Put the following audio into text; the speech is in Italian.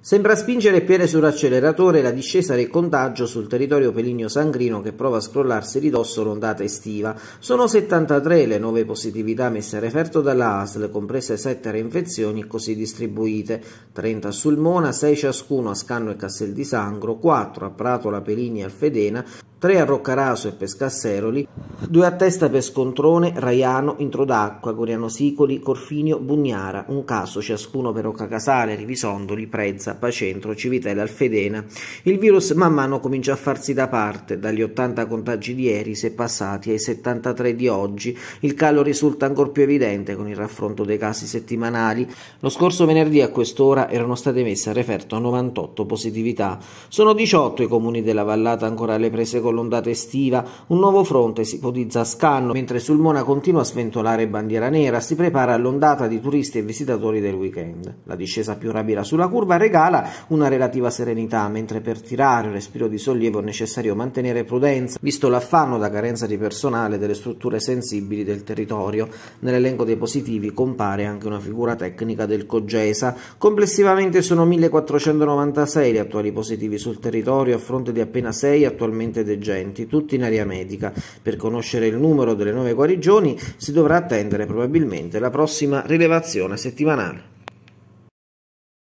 Sembra spingere piede sull'acceleratore la discesa del contagio sul territorio peligno-sangrino che prova a scrollarsi ridosso l'ondata estiva. Sono 73 le nuove positività messe a referto dalla ASL, comprese 7 reinfezioni così distribuite, 30 a Sulmona, 6 ciascuno a Scanno e Castel di Sangro, 4 a Pratola, Peligni e Alfedena, 3 a Roccaraso e Pescasseroli, 2 a testa per Scontrone, Raiano, Introdacqua, Coriano Sicoli, Corfinio, Bugnara, un caso ciascuno per Occacasale, Rivisondoli, Prezza, Pacentro, Civitella, Alfedena. Il virus man mano comincia a farsi da parte, dagli 80 contagi di ieri si è passati ai 73 di oggi, il calo risulta ancor più evidente con il raffronto dei casi settimanali. Lo scorso venerdì a quest'ora erano state messe a referto 98 positività. Sono 18 i comuni della vallata ancora alle prese con con l'ondata estiva, un nuovo fronte si ipotizza a Scanno, mentre sul Mona continua a sventolare bandiera nera, si prepara all'ondata di turisti e visitatori del weekend. La discesa più rapida sulla curva regala una relativa serenità, mentre per tirare un respiro di sollievo è necessario mantenere prudenza, visto l'affanno da carenza di personale delle strutture sensibili del territorio. Nell'elenco dei positivi compare anche una figura tecnica del Cogesa. Complessivamente sono 1496 gli attuali positivi sul territorio a fronte di appena 6 attualmente degenerati reggenti, tutti in area medica. Per conoscere il numero delle nuove guarigioni si dovrà attendere probabilmente la prossima rilevazione settimanale.